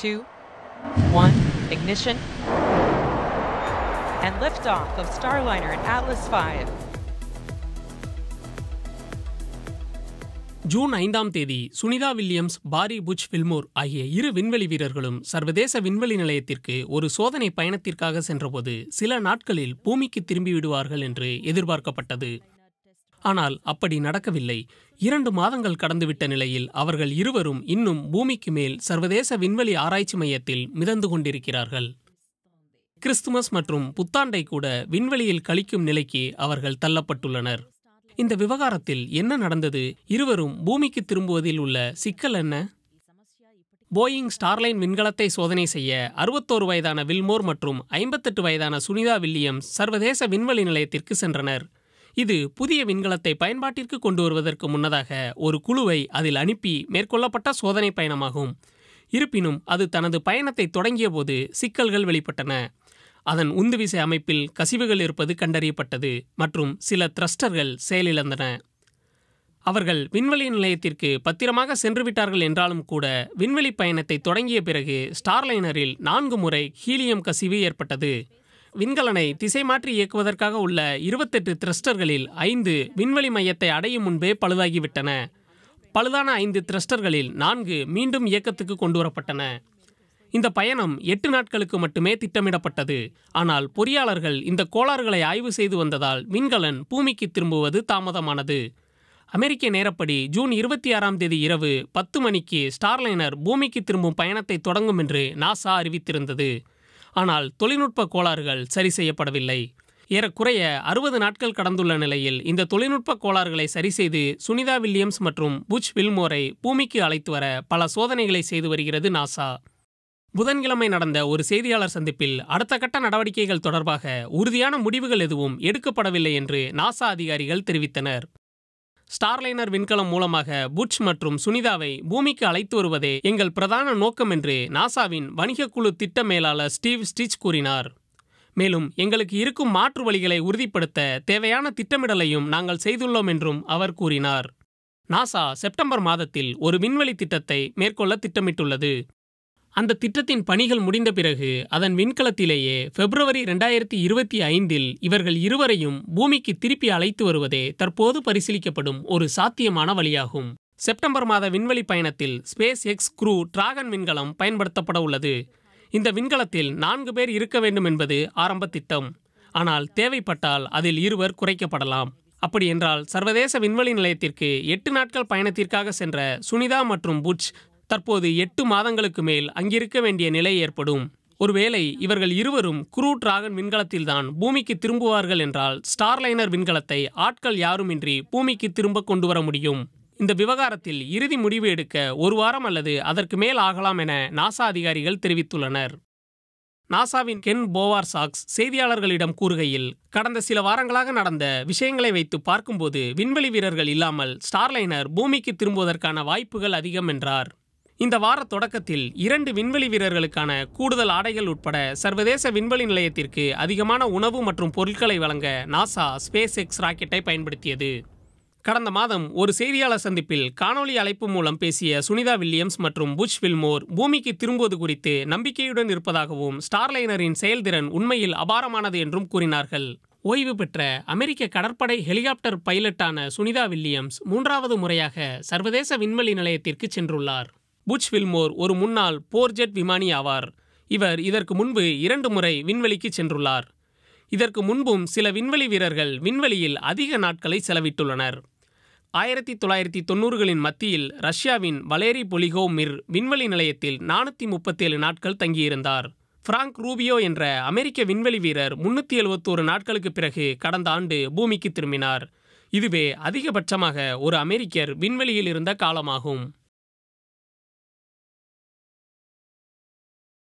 two, one, ignition, and liftoff of Starliner and Atlas V. June ஐந்தாம் தேதி Sunita Williams Barry Butch Wilmore ஆகிய இரு விண்வெளி வீரர்களும் சர்வதேச விண்வெளி நிலையத்திற்கு ஒரு சோதனை பயணத்திற்காக சென்றபோது சில நாட்களில் பூமிக்கு திரும்பிவிடுவார்கள் என்று எதிர்பார்க்கப்பட்டது ஆனால் அப்படி நடக்கவில்லை இரண்டு மாதங்கள் கடந்துவிட்ட நிலையில் அவர்கள் இருவரும் இன்னும் பூமிக்கு மேல் சர்வதேச விண்வெளி ஆராய்ச்சி மையத்தில் மிதந்து கொண்டிருக்கிறார்கள் கிறிஸ்துமஸ் மற்றும் புத்தாண்டை கூட விண்வெளியில் கழிக்கும் நிலைக்கு அவர்கள் தள்ளப்பட்டுள்ளனர் இந்த விவகாரத்தில் என்ன நடந்தது இருவரும் பூமிக்கு திரும்புவதில் உள்ள சிக்கல் என்ன போயிங் ஸ்டார்லைன் விண்கலத்தை சோதனை செய்ய அறுபத்தோரு வயதான வில்மோர் மற்றும் ஐம்பத்தெட்டு வயதான சுனிதா வில்லியம்ஸ் சர்வதேச விண்வெளி நிலையத்திற்கு சென்றனர் இது புதிய விண்கலத்தை பயன்பாட்டிற்கு கொண்டு வருவதற்கு முன்னதாக ஒரு குழுவை அதில் அனுப்பி மேற்கொள்ளப்பட்ட சோதனை பயணமாகும் இருப்பினும் அது தனது பயணத்தை தொடங்கியபோது சிக்கல்கள் வெளிப்பட்டன அதன் உந்துவிசை அமைப்பில் கசிவுகள் இருப்பது கண்டறியப்பட்டது மற்றும் சில த்ரஸ்டர்கள் செயலிழந்தன அவர்கள் விண்வெளி நிலையத்திற்கு பத்திரமாக சென்றுவிட்டார்கள் என்றாலும் கூட விண்வெளி பயணத்தை தொடங்கிய பிறகு ஸ்டார்லைனரில் நான்கு முறை ஹீலியம் கசிவு ஏற்பட்டது விண்கலனை திசை மாற்றி இயக்குவதற்காக உள்ள இருபத்தெட்டு த்ரஸ்டர்களில் ஐந்து விண்வெளி மையத்தை அடையும் முன்பே பழுதாகிவிட்டன பழுதான ஐந்து த்ரஸ்டர்களில் நான்கு மீண்டும் இயக்கத்துக்கு கொண்டு வரப்பட்டன இந்த பயணம் எட்டு நாட்களுக்கு மட்டுமே திட்டமிடப்பட்டது ஆனால் பொறியாளர்கள் இந்த கோளாறுகளை ஆய்வு செய்து வந்ததால் விண்கலன் பூமிக்கு திரும்புவது தாமதமானது அமெரிக்க நேரப்படி ஜூன் இருபத்தி ஆறாம் தேதி இரவு பத்து மணிக்கு ஸ்டார்லைனர் பூமிக்கு திரும்பும் பயணத்தை தொடங்கும் என்று நாசா அறிவித்திருந்தது ஆனால் தொழில்நுட்ப கோளாறுகள் சரி செய்யப்படவில்லை ஏறக்குறைய அறுபது நாட்கள் கடந்துள்ள நிலையில் இந்த தொழில்நுட்ப கோளாறுகளை சரி செய்து சுனிதா வில்லியம்ஸ் மற்றும் புஷ் வில்மோரை பூமிக்கு அழைத்து வர பல சோதனைகளை செய்து வருகிறது நாசா புதன்கிழமை நடந்த ஒரு செய்தியாளர் சந்திப்பில் அடுத்த கட்ட நடவடிக்கைகள் தொடர்பாக உறுதியான முடிவுகள் எதுவும் எடுக்கப்படவில்லை என்று நாசா அதிகாரிகள் தெரிவித்தனர் ஸ்டார்லைனர் விண்கலம் மூலமாக புட்ச் மற்றும் சுனிதாவை பூமிக்கு அழைத்து வருவதே எங்கள் பிரதான நோக்கம் என்று நாசாவின் வணிக குழு திட்ட மேலாளர் ஸ்டீவ் ஸ்டிச் கூறினார் மேலும் எங்களுக்கு இருக்கும் மாற்று வழிகளை உறுதிப்படுத்த தேவையான திட்டமிடலையும் நாங்கள் செய்துள்ளோம் என்றும் அவர் கூறினார் நாசா செப்டம்பர் மாதத்தில் ஒரு விண்வெளி திட்டத்தை மேற்கொள்ள திட்டமிட்டுள்ளது அந்த திட்டத்தின் பணிகள் முடிந்த பிறகு அதன் விண்கலத்திலேயே பிப்ரவரி இரண்டாயிரத்தி இருபத்தி ஐந்தில் இவர்கள் இருவரையும் பூமிக்கு திருப்பி அழைத்து வருவதே தற்போது பரிசீலிக்கப்படும் ஒரு சாத்தியமான வழியாகும் செப்டம்பர் மாத விண்வெளி பயணத்தில் ஸ்பேஸ் எக்ஸ் குரூ டிராகன் விண்கலம் பயன்படுத்தப்பட உள்ளது இந்த விண்கலத்தில் நான்கு பேர் இருக்க வேண்டும் என்பது ஆரம்ப திட்டம் ஆனால் தேவைப்பட்டால் அதில் இருவர் குறைக்கப்படலாம் அப்படி என்றால் சர்வதேச விண்வெளி நிலையத்திற்கு எட்டு நாட்கள் பயணத்திற்காக சென்ற சுனிதா மற்றும் புட்ச் தற்போது எட்டு மாதங்களுக்கு மேல் அங்கிருக்க வேண்டிய நிலை ஏற்படும் ஒருவேளை இவர்கள் இருவரும் குரூ டிராகன் விண்கலத்தில்தான் பூமிக்கு திரும்புவார்கள் என்றால் ஸ்டார்லைனர் விண்கலத்தை ஆட்கள் யாருமின்றி பூமிக்கு திரும்ப கொண்டு வர முடியும் இந்த விவகாரத்தில் இறுதி முடிவு எடுக்க ஒரு வாரம் அல்லது அதற்கு மேல் ஆகலாம் என நாசா அதிகாரிகள் தெரிவித்துள்ளனர் நாசாவின் கென் போவார் சாக்ஸ் செய்தியாளர்களிடம் கூறுகையில் கடந்த சில வாரங்களாக நடந்த விஷயங்களை வைத்து பார்க்கும்போது விண்வெளி வீரர்கள் இல்லாமல் ஸ்டார்லைனர் பூமிக்கு திரும்புவதற்கான வாய்ப்புகள் அதிகம் என்றார் இந்த வார தொடக்கத்தில் இரண்டு விண்வெளி வீரர்களுக்கான கூடுதல் ஆடைகள் உட்பட சர்வதேச விண்வெளி நிலையத்திற்கு அதிகமான உணவு மற்றும் பொருட்களை வழங்க நாசா ஸ்பேஸ் எக்ஸ் ராக்கெட்டை பயன்படுத்தியது கடந்த மாதம் ஒரு செய்தியாளர் சந்திப்பில் காணொலி அழைப்பு மூலம் பேசிய சுனிதா வில்லியம்ஸ் மற்றும் புஷ் வில்மோர் பூமிக்கு திரும்புவது குறித்து நம்பிக்கையுடன் இருப்பதாகவும் ஸ்டார்லைனரின் செயல்திறன் உண்மையில் அபாரமானது என்றும் கூறினார்கள் ஓய்வு பெற்ற அமெரிக்க கடற்படை ஹெலிகாப்டர் பைலட்டான சுனிதா வில்லியம்ஸ் மூன்றாவது முறையாக சர்வதேச விண்வெளி நிலையத்திற்கு சென்றுள்ளார் புட்ச் வில்மோர் ஒரு முன்னாள் போர்ஜெட் விமானி ஆவார் இவர் இதற்கு முன்பு இரண்டு முறை விண்வெளிக்கு சென்றுள்ளார் இதற்கு முன்பும் சில விண்வெளி வீரர்கள் விண்வெளியில் அதிக நாட்களை செலவிட்டுள்ளனர் ஆயிரத்தி தொள்ளாயிரத்தி தொண்ணூறுகளின் மத்தியில் ரஷ்யாவின் வலேரி பொலிகோ மிர் விண்வெளி நிலையத்தில் நானூற்றி முப்பத்தேழு நாட்கள் தங்கியிருந்தார் பிராங்க் ரூபியோ என்ற அமெரிக்க விண்வெளி வீரர் முன்னூற்றி எழுபத்தோரு நாட்களுக்கு பிறகு கடந்த ஆண்டு பூமிக்கு திரும்பினார் இதுவே அதிகபட்சமாக ஒரு அமெரிக்கர் விண்வெளியில் இருந்த காலமாகும்